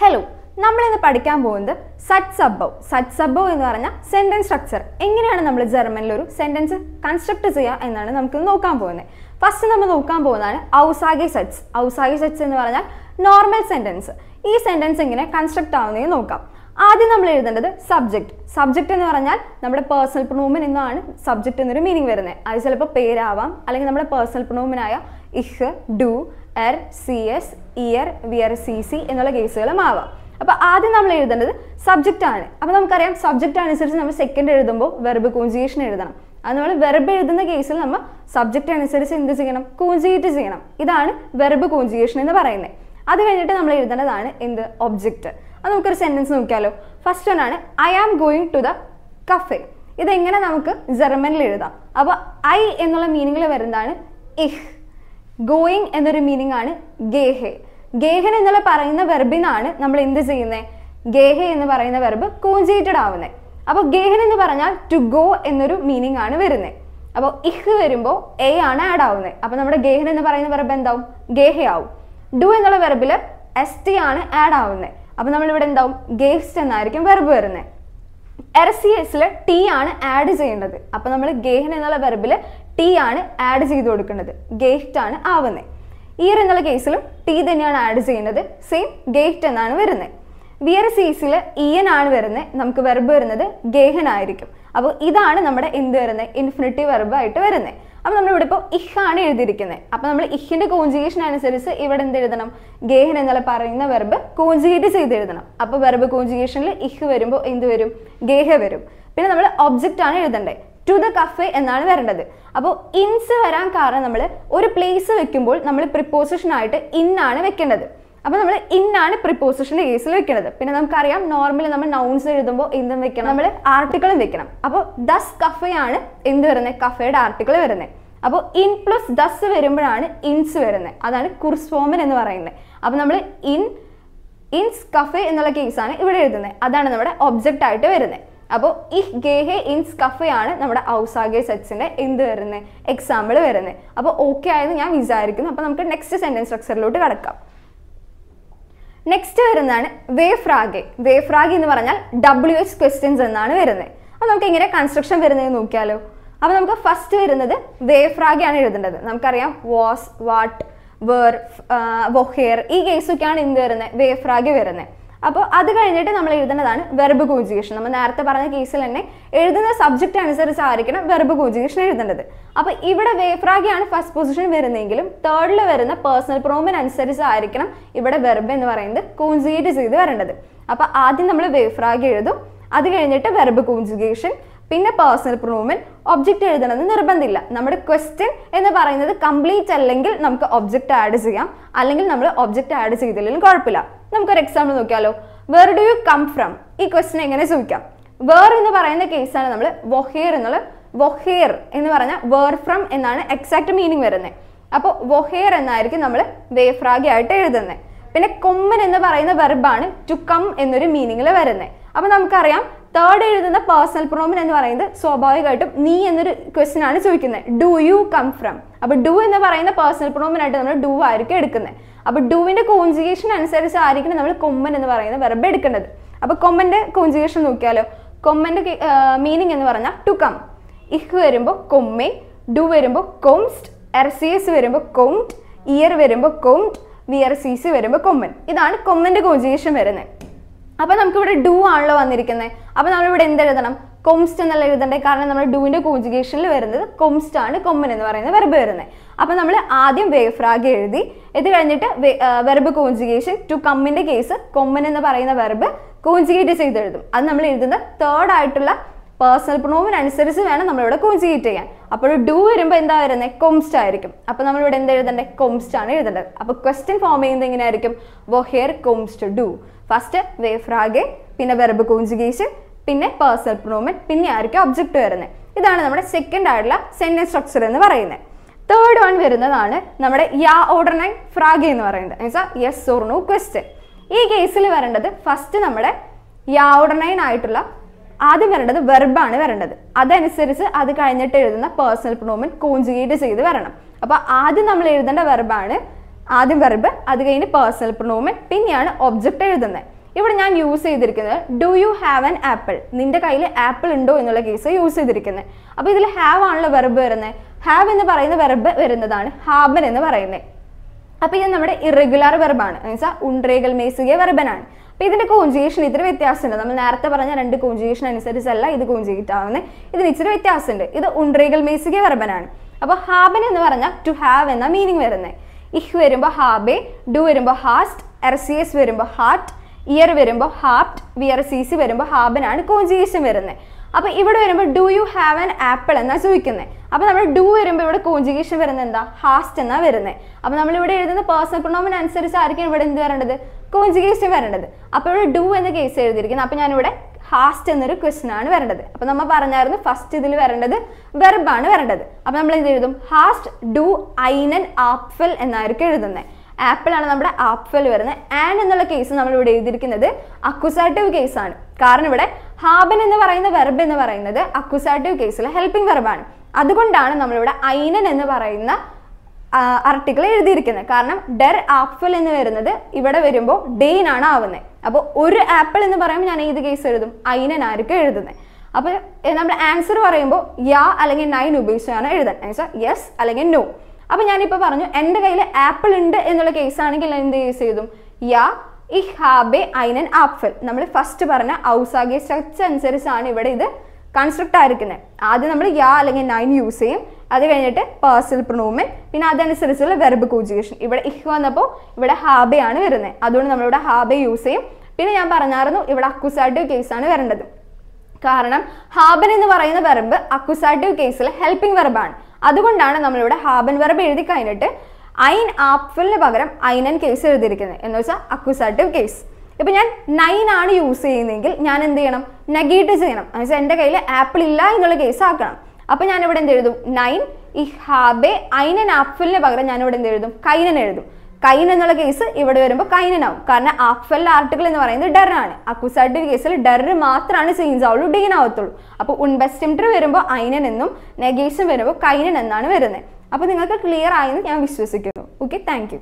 hello നമ്മളിന്ന് പഠിക്കാൻ പോകുന്നത് സറ്റ് സബ്ബവ് സറ്റ് സബ്ബവ് എന്ന് പറഞ്ഞ സെന്റൻസ് സ്ട്രക്ചർ എങ്ങനെയാണ് നമ്മൾ ജർമ്മനിൽ ഒരു സെന്റൻസ് കൺസ്ട്രക്ട് ചെയ്യുക എന്നാണ് നമുക്ക് നോക്കാൻ പോകുന്നത് ഫസ്റ്റ് നമ്മൾ നോക്കാൻ പോകുന്നതാണ് ഔസാഗി സെറ്റ്സ് ഔസാഗി സെറ്റ്സ് എന്ന് പറഞ്ഞാൽ നോർമൽ സെന്റൻസ് ഈ സെന്റൻസ് എങ്ങനെ കൺസ്ട്രക്ട് ആവുന്നതെന്ന് നോക്കാം ആദ്യം നമ്മൾ എഴുതേണ്ടത് സബ്ജക്റ്റ് സബ്ജക്റ്റ് എന്ന് പറഞ്ഞാൽ നമ്മുടെ പേഴ്സണൽ പ്രൊണൂമൻ എന്നാണ് സബ്ജക്റ്റ് എന്നൊരു മീനിങ് വരുന്നത് അത് ചിലപ്പോൾ പേരാവാം അല്ലെങ്കിൽ നമ്മുടെ പേഴ്സണൽ പ്രൊണൂമനായ ഇഹ് ഡു എർ സി എസ് ഇയർ വിയർ സി സി എന്നുള്ള കേസുകളും ആവാം അപ്പോൾ ആദ്യം നമ്മൾ എഴുതേണ്ടത് സബ്ജക്റ്റ് ആണ് അപ്പോൾ നമുക്കറിയാം സബ്ജക്റ്റ് അനുസരിച്ച് നമ്മൾ സെക്കൻഡ് എഴുതുമ്പോൾ വെർബ് കോഞ്ചിയേഷൻ എഴുതണം അത് നമ്മൾ വെർബ് എഴുതുന്ന കേസിൽ നമ്മൾ സബ്ജക്റ്റ് അനുസരിച്ച് എന്ത് ചെയ്യണം കോഞ്ചിയേറ്റ് ചെയ്യണം ഇതാണ് വെർബ് കോഞ്ചിയേഷൻ എന്ന് പറയുന്നത് അത് കഴിഞ്ഞിട്ട് നമ്മൾ എഴുതേണ്ടതാണ് എന്ത് ഒബ്ജക്റ്റ് അത് നമുക്കൊരു സെന്റൻസ് നോക്കിയാലോ ഫസ്റ്റ് വൺ ആണ് I am going to the cafe ഇതെങ്ങനെ നമുക്ക് ജർമ്മനിൽ എഴുതാം അപ്പോൾ ഐ എന്നുള്ള മീനിങ്ങിൽ വരുന്നതാണ് ഇഹ് ഗോയിങ് എന്നൊരു മീനിങ് ആണ് ഗേഹെ ഗേഹൻ എന്നുള്ള പറയുന്ന വെർബിനാണ് നമ്മൾ എന്ത് ചെയ്യുന്നത് ഗേഹെ എന്ന് പറയുന്ന വെർബ് കോഞ്ചേറ്റഡ് ആവുന്നത് അപ്പൊ ഗേഹൻ എന്ന് പറഞ്ഞാൽ ടു ഗോ എന്നൊരു മീനിങ് ആണ് വരുന്നത് അപ്പോൾ ഇഹ് വരുമ്പോൾ എ ആണ് ആഡ് ആവുന്നത് അപ്പൊ നമ്മുടെ ഗേഹൻ എന്ന് പറയുന്ന വെർബ് എന്താവും ആവും ഡു എന്നുള്ള വെർബിൽ എസ് ടി ആണ് ആഡ് ആവുന്നത് നമ്മൾ ഇവിടെ എന്താവും ഗേഹ്സ്റ്റ് എന്നായിരിക്കും വെർബ് വരുന്നത് എർ സി എസിൽ ടി ആണ് ആഡ് ചെയ്യേണ്ടത് അപ്പൊ നമ്മൾ ഗേഹൻ എന്നുള്ള വെർബിൽ ടി ആണ് ആഡ് ചെയ്ത് കൊടുക്കുന്നത് ഗേറ്റ് ആണ് ആവുന്നത് ഇയർ എന്നുള്ള കേസിലും ടി തന്നെയാണ് ആഡ് ചെയ്യുന്നത് സെയിം ഗേറ്റ് എന്നാണ് e വരുന്നത് വിയർ സീസിൽ ഇയൻ ആണ് വരുന്നത് നമുക്ക് വെർബ് വരുന്നത് ഗേഹൻ ആയിരിക്കും അപ്പോൾ ഇതാണ് നമ്മുടെ എന്ത് വരുന്നത് ഇൻഫിനിറ്റീവ് ആയിട്ട് വരുന്നത് അപ്പോൾ നമ്മളിവിടെ ഇപ്പോൾ ഇഹ് ആണ് എഴുതിയിരിക്കുന്നത് അപ്പോൾ നമ്മൾ ഇഹിൻ്റെ കോഞ്ചുഗേഷൻ അനുസരിച്ച് ഇവിടെ എന്ത് എഴുതണം ഗേഹൻ എന്നുള്ള പറയുന്ന വെർബ് കോഞ്ചുഗേറ്റ് ചെയ്ത് എഴുതണം അപ്പോൾ വെർബ് കോഞ്ചുഗേഷനിൽ ഇഹ് വരുമ്പോൾ എന്ത് വരും ഗേഹ വരും പിന്നെ നമ്മൾ ഒബ്ജക്റ്റ് ആണ് എഴുതേണ്ടത് ടു ദ കഫെ എന്നാണ് വരേണ്ടത് അപ്പോൾ ഇൻസ് വരാൻ കാരണം നമ്മൾ ഒരു പ്ലേസ് വെക്കുമ്പോൾ നമ്മൾ പ്രിപ്പോസിഷനായിട്ട് ഇന്നാണ് വെക്കേണ്ടത് അപ്പോൾ നമ്മൾ ഇന്നാണ് പ്രിപ്പോസിഷൻ്റെ കേസിൽ വെക്കുന്നത് പിന്നെ നമുക്കറിയാം നോർമലി നമ്മൾ നൗൺസ് എഴുതുമ്പോൾ എന്തും വെക്കണം നമ്മൾ ആർട്ടിക്കിളും വെക്കണം അപ്പോൾ ദസ് കഫയാണ് എന്ത് വരുന്നത് കഫയുടെ ആർട്ടിക്കിൾ വരുന്നത് അപ്പോൾ ഇൻ പ്ലസ് ദസ് വരുമ്പോഴാണ് ഇൻസ് വരുന്നത് അതാണ് കുർസ് ഫോമൻ എന്ന് പറയുന്നത് അപ്പോൾ നമ്മൾ ഇൻ ഇൻസ് കഫേ എന്നുള്ള കേസാണ് ഇവിടെ എഴുതുന്നത് അതാണ് നമ്മുടെ ഒബ്ജക്റ്റ് ആയിട്ട് വരുന്നത് അപ്പോൾ ഇഹ് ഗേഹെ ഇൻ സ്കഫയാണ് നമ്മുടെ ഔസാഗെ സെറ്റ്സിൻ്റെ എന്ത് വരുന്നത് എക്സാമ്പിൾ വരുന്നത് അപ്പോൾ ഓക്കെ ആയെന്ന് ഞാൻ വിചാരിക്കുന്നു അപ്പോൾ നമുക്ക് നെക്സ്റ്റ് സെൻറ്റൻസ് സ്ട്രക്ചറിലോട്ട് കിടക്കാം നെക്സ്റ്റ് വരുന്നതാണ് വേ ഫ്രാഗ് എന്ന് പറഞ്ഞാൽ ഡബ്ല്യു എച്ച് ക്വസ്റ്റ്യൻസ് എന്നാണ് വരുന്നത് അപ്പോൾ നമുക്ക് എങ്ങനെ കൺസ്ട്രക്ഷൻ വരുന്നത് നോക്കിയാലോ അപ്പോൾ നമുക്ക് ഫസ്റ്റ് വരുന്നത് വേ ആണ് എഴുതേണ്ടത് നമുക്കറിയാം വാസ് വാട്ട് വേർ വൊഹേർ ഈ കേസൊക്കെയാണ് എന്ത് വരുന്നത് ഫ്രാഗ് വരുന്നത് അപ്പോൾ അത് കഴിഞ്ഞിട്ട് നമ്മൾ എഴുതുന്നതാണ് വെർബ് കോഞ്ചുഗേഷൻ നമ്മൾ നേരത്തെ പറഞ്ഞ കേസിൽ തന്നെ എഴുതുന്ന സബ്ജക്റ്റ് അനുസരിച്ചായിരിക്കണം വെർബ് കോഞ്ചുഗേഷൻ എഴുതേണ്ടത് അപ്പോൾ ഇവിടെ വേഫ്രാഗിയാണ് ഫസ്റ്റ് പൊസിഷൻ വരുന്നതെങ്കിലും തേർഡിൽ വരുന്ന പേഴ്സണൽ പ്രോമിന് അനുസരിച്ചായിരിക്കണം ഇവിടെ വെർബ് എന്ന് പറയുന്നത് കോഞ്ചുഗേറ്റ് ചെയ്ത് വരേണ്ടത് അപ്പോൾ ആദ്യം നമ്മൾ വേഫ്രാഗി എഴുതും അത് കഴിഞ്ഞിട്ട് വെർബ് കോഞ്ചുഗേഷൻ പിന്നെ പേഴ്സണൽ പ്രൂവ്മെൻ ഒബ്ജക്റ്റ് എഴുതണമെന്ന് നിർബന്ധമില്ല നമ്മുടെ ക്വസ്റ്റ്യൻ എന്ന് പറയുന്നത് കംപ്ലീറ്റ് അല്ലെങ്കിൽ നമുക്ക് ഒബ്ജക്റ്റ് ആഡ് ചെയ്യാം അല്ലെങ്കിൽ നമ്മൾ ഒബ്ജക്റ്റ് ആഡ് ചെയ്തില്ലെങ്കിലും കുഴപ്പമില്ല നമുക്കൊരു എക്സാമ്പിൾ നോക്കിയാലോ where do you come from ഈ ക്വസ്റ്റിനെ എങ്ങനെ ചോദിക്കാം വേർ എന്ന് പറയുന്ന കേസാണ് നമ്മൾ വൊഹേർ എന്നുള്ള വൊഹേർ എന്ന് പറഞ്ഞ വേർ ഫ്രം എന്നാണ് എക്സാക്ട് മീനിങ് വരുന്നത് അപ്പോൾ വൊഹേർ എന്നായിരിക്കും നമ്മൾ വേഫ്രാഗി ആയിട്ട് എഴുതുന്നത് പിന്നെ കൊമ്മൻ എന്ന് പറയുന്ന വെർബാണ് ടു കം എന്നൊരു മീനിങ്ങിൽ വരുന്നത് അപ്പോൾ നമുക്കറിയാം തേർഡ് എഴുതുന്ന പേഴ്സണൽ പ്രോമിൻ എന്ന് പറയുന്നത് സ്വാഭാവികമായിട്ടും നീ എന്നൊരു ക്വസ്റ്റൻ ആണ് ചോദിക്കുന്നത് ഡു യു കം ഫ്രം അപ്പോൾ ഡു എന്ന് പറയുന്ന പേഴ്സണൽ പ്രോമിനായിട്ട് നമ്മൾ ഡു ആയിരിക്കും എടുക്കുന്നത് അപ്പോൾ ഡുവിന്റെ കോൺജുഗേഷൻ അനുസരിച്ചായിരിക്കണം നമ്മൾ കൊമ്മൻ എന്ന് പറയുന്ന വെർബ് എടുക്കേണ്ടത് അപ്പോൾ കൊമ്മന്റെ കോൺജുഗേഷൻ നോക്കിയാലോ കൊമ്മന്റെ മീനിങ് എന്ന് പറഞ്ഞാൽ ടു കം ഇഹ് വരുമ്പോൾ കൊമ്മെ ഡു വരുമ്പോൾ കൊംസ്റ്റ് എർസിയസ് വരുമ്പോ വരുമ്പോൾ കൊംറ്റ് ഇയർ വരുമ്പോൾ കൊംറ്റ് വി ആർ സി സി വരുമ്പോൾ കൊമ്മൻ ഇതാണ് കൊമ്മന്റെ കോൺജുഗേഷൻ വരുന്നത് അപ്പോൾ നമുക്കിവിടെ ഡു ആണല്ലോ വന്നിരിക്കുന്നത് അപ്പോൾ നമ്മളിവിടെ എന്തെഴുതണം കൊംസ്റ്റ് എന്നല്ല എഴുതണ്ടേ കാരണം നമ്മൾ ഡൂവിൻ്റെ കോഞ്ചുഗേഷനിൽ വരുന്നത് കൊംസ്റ്റ് ആണ് കൊമ്മൻ എന്ന് പറയുന്ന വെർബ് വരുന്നത് അപ്പോൾ നമ്മൾ ആദ്യം ഫ്രാഗ് എഴുതി ഇത് കഴിഞ്ഞിട്ട് വെർബ് കോഞ്ചുഗേഷൻ ടു കമ്മിൻ്റെ കേസ് കൊമ്മൻ എന്ന് പറയുന്ന വെർബ് കോഞ്ചുഗേറ്റ് എഴുതും അത് നമ്മൾ എഴുതുന്ന തേർഡ് ആയിട്ടുള്ള പേഴ്സണൽ പ്രൊണോമിൻ അനുസരിച്ച് വേണം നമ്മളിവിടെ കോഞ്ചുഗേറ്റ് ചെയ്യാൻ അപ്പോൾ ഡു വരുമ്പോൾ എന്താ വരുന്നത് കൊംസ്റ്റ് ആയിരിക്കും അപ്പോൾ നമ്മളിവിടെ എന്ത് എഴുതേണ്ടത് കൊംസ്റ്റ് ആണ് എഴുതേണ്ടത് അപ്പോൾ ക്വസ്റ്റ്യൻ ഫോം ചെയ്യുന്നത് എങ്ങനെയായിരിക്കും വോ ഹിയർ കൊംസ്റ്റ് ഡു ഫസ്റ്റ് വേ ഫ്രാഗെ പിന്നെ വെർബ് കോഞ്ചുഗേഷൻ പിന്നെ പേഴ്സണൽ പ്രൊണോമിൻ പിന്നെ ആയിരിക്കും ഒബ്ജക്റ്റ് വരുന്നത് ഇതാണ് നമ്മുടെ സെക്കൻഡ് ആയിട്ടുള്ള സെൻറ്റൻസ് സ്ട്രക്ചർ എന്ന് പറയുന്നത് തേർഡ് വൺ വരുന്നതാണ് നമ്മുടെ യാ ഓർഡർനൈൻ ഫ്രാഗെ എന്ന് പറയുന്നത് എന്നുവെച്ചാൽ യെസ് ഓർ നോ ക്വസ്റ്റ്യൻ ഈ കേസിൽ വരേണ്ടത് ഫസ്റ്റ് നമ്മുടെ യാ ഓർഡർനൈൻ ആയിട്ടുള്ള ആദ്യം വരേണ്ടത് വെർബാണ് വരേണ്ടത് അതനുസരിച്ച് അത് കഴിഞ്ഞിട്ട് എഴുതുന്ന പേഴ്സണൽ പ്രൊനോമിൻ കോഞ്ചുഗേറ്റ് ചെയ്ത് വരണം അപ്പോൾ ആദ്യം നമ്മൾ എഴുതേണ്ട വെർബാണ് ആദ്യം വെർബ് അത് കഴിഞ്ഞ് പേഴ്സണൽ പ്രൊനോമിൻ പിന്നെയാണ് ഒബ്ജക്റ്റ് എഴുതുന്നത് ഇവിടെ ഞാൻ യൂസ് ചെയ്തിരിക്കുന്നത് do you have an apple നിന്റെ കയ്യിൽ ആപ്പിൾ ഉണ്ടോ എന്നുള്ള കേസ് യൂസ് ചെയ്തിരിക്കുന്നത് അപ്പോൾ ഇതിൽ ഹാവ് ആണല്ലോ വെർബ് വരുന്നത് ഹാവ് എന്ന് പറയുന്ന വെർബ് വരുന്നതാണ് ഹാബൻ എന്ന് പറയുന്നത് അപ്പോൾ ഇത് നമ്മുടെ ഇറഗുലർ വെർബാണ് എന്ന് വെച്ചാൽ ഉൺറേകൽ മേസുകിയ വെർബനാണ് അപ്പോൾ ഇതിൻ്റെ കോഞ്ചുഗേഷൻ ഇതിന് വ്യത്യാസമുണ്ട് നമ്മൾ നേരത്തെ പറഞ്ഞ രണ്ട് കോഞ്ചുഗേഷൻ അനുസരിച്ചല്ല ഇത് കോഞ്ചുഗേറ്റ് ആവുന്നത് ഇതിന് ഇച്ചിരി വ്യത്യാസമുണ്ട് ഇത് ഉണ്ട്രീകൾ മേസിക വർബനാണ് അപ്പോൾ ഹാബൻ എന്ന് പറഞ്ഞാൽ ടു ഹാവ് എന്ന മീനിങ് വരുന്നത് ഇഹ് വരുമ്പോൾ ഹാബെ ഡു വരുമ്പോൾ ഹാസ്റ്റ് എർസിയസ് വരുമ്പോൾ ഹാർട്ട് ഇയർ വരുമ്പോൾ ഹാപ്റ്റ് വിയർ ആർ സി സി വരുമ്പോൾ ഹാബനാണ് കോഞ്ചുഗേഷൻ വരുന്നത് അപ്പോൾ ഇവിടെ വരുമ്പോൾ do you have an apple എന്നാണ് ചോദിക്കുന്നത് അപ്പോൾ നമ്മൾ ഡു വരുമ്പോൾ ഇവിടെ കോഞ്ചുഗേഷൻ വരുന്നത് എന്താ ഹാസ്റ്റ് എന്നാണ് വരുന്നത് അപ്പോൾ നമ്മൾ ഇവിടെ എഴുതുന്ന പേഴ്സണൽ പ്രൊണോമിന് അനുസരിച്ചായിരിക്കും ഇവിടെ എന്ത് വരേണ്ടത് കോഞ്ചുഗേഷൻ വരേണ്ടത് അപ്പോൾ ഇവിടെ ഡു എന്ന കേസ് എഴുതിയിരിക്കുന്നത് അപ്പോൾ ഞാനിവിടെ ഹാസ്റ്റ് എന്നൊരു ക്വസ്റ്റൻ ആണ് വരേണ്ടത് അപ്പോൾ നമ്മൾ പറഞ്ഞായിരുന്നു ഫസ്റ്റ് ഇതിൽ വരേണ്ടത് വെർബാണ് വരേണ്ടത് അപ്പോൾ നമ്മൾ എന്ത് എഴുതും ഹാസ്റ്റ് ഡു ഐനൻ ആപ്പിൾ എന്നായിരിക്കും എഴുതുന്നത് ആണ് നമ്മുടെ ആപ്പിൾ വരുന്നത് ആൻ എന്നുള്ള കേസ് നമ്മൾ ഇവിടെ എഴുതിയിരിക്കുന്നത് കേസ് കേസാണ് കാരണം ഇവിടെ ഹാബൻ എന്ന് പറയുന്ന വെർബ് എന്ന് പറയുന്നത് അക്കുസാറ്റീവ് കേസിലെ ഹെൽപ്പിംഗ് വെർബാണ് അതുകൊണ്ടാണ് നമ്മളിവിടെ ഐനൻ എന്ന് പറയുന്ന ആർട്ടിക്കിൾ എഴുതിയിരിക്കുന്നത് കാരണം ഡർ ആപ്പിൾ എന്ന് വരുന്നത് ഇവിടെ വരുമ്പോൾ ഡെയിൻ ആണ് ആവുന്നത് അപ്പോൾ ഒരു ആപ്പിൾ എന്ന് പറയുമ്പോൾ ഞാൻ ഏത് കേസ് എഴുതും അയിനായിരിക്കും എഴുതുന്നത് അപ്പോൾ നമ്മൾ ആൻസർ പറയുമ്പോൾ യാ അല്ലെങ്കിൽ നൈൻ ഉപയോഗിച്ചാണ് എഴുതാൻ ആൻസർ യെസ് അല്ലെങ്കിൽ നോ അപ്പോൾ ഞാനിപ്പോൾ പറഞ്ഞു എൻ്റെ കയ്യിൽ ആപ്പിൾ ഉണ്ട് എന്നുള്ള കേസാണെങ്കിൽ എന്ത് യൂസ് ചെയ്തും യാ ഇ ഹാബെ ഐനൻ ആപ്പിൾ നമ്മൾ ഫസ്റ്റ് പറഞ്ഞ ഔസാഗെ സ്ട്രക്ചർ അനുസരിച്ചാണ് ഇവിടെ ഇത് കൺസ്ട്രക്റ്റ് ആയിരിക്കുന്നത് ആദ്യം നമ്മൾ യാ അല്ലെങ്കിൽ നൈൻ യൂസ് ചെയ്യും അത് കഴിഞ്ഞിട്ട് പേഴ്സണൽ പ്രണോമൻ പിന്നെ അതനുസരിച്ചുള്ള വെർബ് കോജുഗേഷൻ ഇവിടെ ഇഹ് വന്നപ്പോൾ ഇവിടെ ഹാബയാണ് വരുന്നത് അതുകൊണ്ട് നമ്മളിവിടെ ഹാബ യൂസ് ചെയ്യും പിന്നെ ഞാൻ പറഞ്ഞായിരുന്നു ഇവിടെ കേസ് കേസാണ് വരേണ്ടത് കാരണം ഹാബൻ എന്ന് പറയുന്ന വെർബ് അക്കുസാറ്റീവ് കേസിൽ ഹെൽപ്പിംഗ് വെർബാണ് അതുകൊണ്ടാണ് നമ്മളിവിടെ ഹാബൻ വെർബ് എഴുതി കഴിഞ്ഞിട്ട് ഐൻ ആപ്പിളിന് പകരം ഐനൻ കേസ് എഴുതിയിരിക്കുന്നത് എന്ന് വെച്ചാൽ അക്കുസാറ്റീവ് കേസ് ഇപ്പം ഞാൻ നൈൻ ആണ് യൂസ് ചെയ്യുന്നതെങ്കിൽ ഞാൻ എന്ത് ചെയ്യണം നെഗറ്റീവ് ചെയ്യണം എന്ന് വെച്ചാൽ എൻ്റെ കയ്യിൽ ആപ്പിൾ ഇല്ല എന്നുള്ള കേസ് ആക്കണം അപ്പോൾ ഞാനിവിടെ എന്ത് എഴുതും നൈൻ ഇ ഹാബെ ഐനൻ ആഫലിന് പകരം ഞാനിവിടെ എന്ത് എഴുതും കൈനൻ എഴുതും കൈൻ എന്നുള്ള കേസ് ഇവിടെ വരുമ്പോൾ കൈനനാവും കാരണം അഫലിലെ ആർട്ടിക്കിൾ എന്ന് പറയുന്നത് ഡർ ആണ് അക്വസൈഡ് കേസിൽ ഡർ മാത്രമാണ് ചേഞ്ച് ആവുള്ളൂ ഡീൻ ആവത്തുള്ളൂ അപ്പോൾ ഉൺബെസ്റ്റിംറ്റർ വരുമ്പോൾ ഐനൻ എന്നും നെഗേഷൻ വരുമ്പോൾ കൈനൻ എന്നാണ് വരുന്നത് അപ്പോൾ നിങ്ങൾക്ക് ക്ലിയർ ആയെന്ന് ഞാൻ വിശ്വസിക്കുന്നു ഓക്കെ താങ്ക്